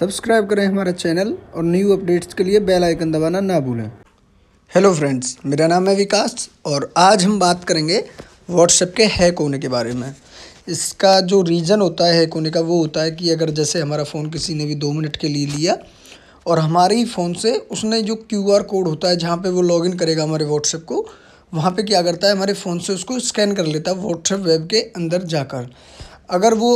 subscribe करें हमारा channel और न्यू अपडेट्स के लिए बेल आइकन दबाना ना भूलें हेलो फ्रेंड्स मेरा नाम है विकास और आज हम बात करेंगे व्हाट्सएप के हैक होने के बारे में इसका जो रीज़न होता है हैक होने का वो होता है कि अगर जैसे हमारा फ़ोन किसी ने भी दो मिनट के लिए लिया और हमारे ही फ़ोन से उसने जो क्यू कोड होता है जहाँ पर वो लॉगिन करेगा हमारे व्हाट्सएप को वहाँ पर क्या करता है हमारे फ़ोन से उसको स्कैन कर लेता है व्हाट्सएप वेब के अंदर जाकर अगर वो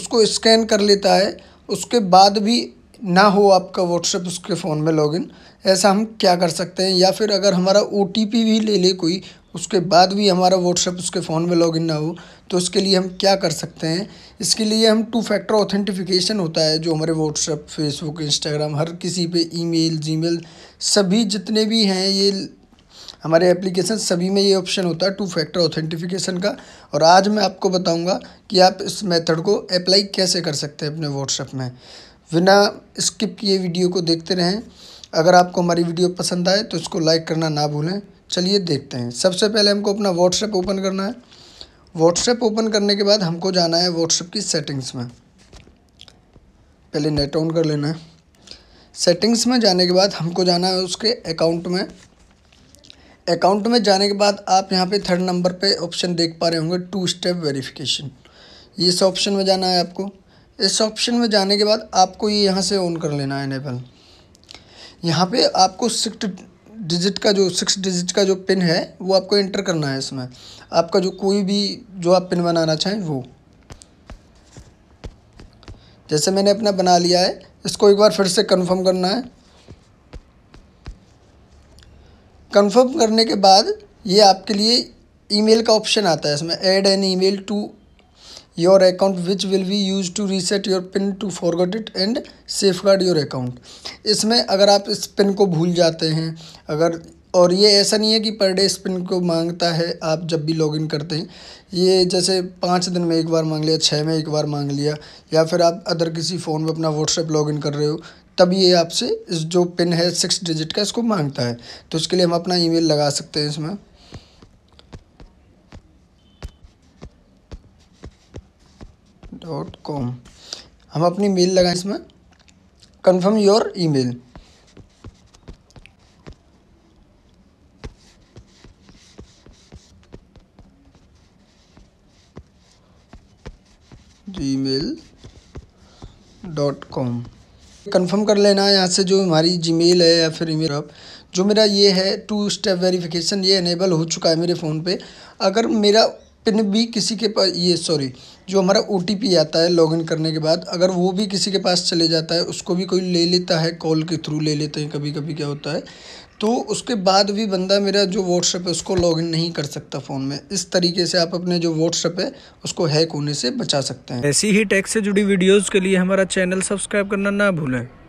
उसको स्कैन कर लेता है उसके बाद भी ना हो आपका व्हाट्सएप उसके फ़ोन में लॉगिन ऐसा हम क्या कर सकते हैं या फिर अगर हमारा ओ भी ले ले कोई उसके बाद भी हमारा व्हाट्सएप उसके फ़ोन में लॉगिन ना हो तो उसके लिए हम क्या कर सकते हैं इसके लिए हम टू फैक्टर ऑथेंटिफिकेशन होता है जो हमारे व्हाट्सएप फेसबुक इंस्टाग्राम हर किसी पे ईमेल जीमेल सभी जितने भी हैं ये हमारे एप्लीकेशन सभी में ये ऑप्शन होता है टू फैक्टर ऑथेंटिफिकेशन का और आज मैं आपको बताऊंगा कि आप इस मेथड को अप्लाई कैसे कर सकते हैं अपने व्हाट्सएप में बिना स्किप किए वीडियो को देखते रहें अगर आपको हमारी वीडियो पसंद आए तो इसको लाइक करना ना भूलें चलिए देखते हैं सबसे पहले हमको अपना व्हाट्सएप ओपन करना है व्हाट्सएप ओपन करने के बाद हमको जाना है व्हाट्सएप की सेटिंग्स में पहले नेट ऑन कर लेना है सेटिंग्स में जाने के बाद हमको जाना है उसके अकाउंट में अकाउंट में जाने के बाद आप यहाँ पे थर्ड नंबर पे ऑप्शन देख पा रहे होंगे टू स्टेप वेरिफिकेशन इस ऑप्शन में जाना है आपको इस ऑप्शन में जाने के बाद आपको ये यहाँ से ऑन कर लेना है एनेबल यहाँ पे आपको सिक्स डिजिट का जो सिक्स डिजिट का जो पिन है वो आपको एंटर करना है इसमें आपका जो कोई भी जो आप पिन बनाना चाहें वो जैसे मैंने अपना बना लिया है इसको एक बार फिर से कन्फर्म करना है कंफर्म करने के बाद ये आपके लिए ईमेल का ऑप्शन आता है इसमें add an email to your account which will be use to reset your pin to forget it and safeguard your account इसमें अगर आप इस पिन को भूल जाते हैं अगर और ये ऐसा नहीं है कि पर डे इस पिन को मांगता है आप जब भी लॉगिन करते हैं ये जैसे पाँच दिन में एक बार मांग लिया छः में एक बार मांग लिया या फिर आप अदर किसी फ़ोन में अपना व्हाट्सएप लॉगिन कर रहे हो तब ये आपसे जो पिन है सिक्स डिजिट का इसको मांगता है तो इसके लिए हम अपना ईमेल लगा सकते हैं इसमें डॉट कॉम हम अपनी मेल लगाएं इसमें confirm your email Gmail dot com confirm कर लेना यहाँ से जो हमारी जीमेल है या फिर ईमेल आप जो मेरा ये है टू स्टेप वेरिफिकेशन ये इनेबल हो चुका है मेरे फ़ोन पे अगर मेरा पिन भी किसी के पास ये सॉरी जो हमारा ओ आता है लॉगिन करने के बाद अगर वो भी किसी के पास चले जाता है उसको भी कोई ले लेता है कॉल के थ्रू ले लेते हैं कभी कभी क्या होता है तो उसके बाद भी बंदा मेरा जो व्हाट्सएप है उसको लॉगिन नहीं कर सकता फ़ोन में इस तरीके से आप अपने जो व्हाट्सएप है उसको हैक होने से बचा सकते हैं ऐसी ही टैक्स से जुड़ी वीडियोज़ के लिए हमारा चैनल सब्सक्राइब करना ना भूलें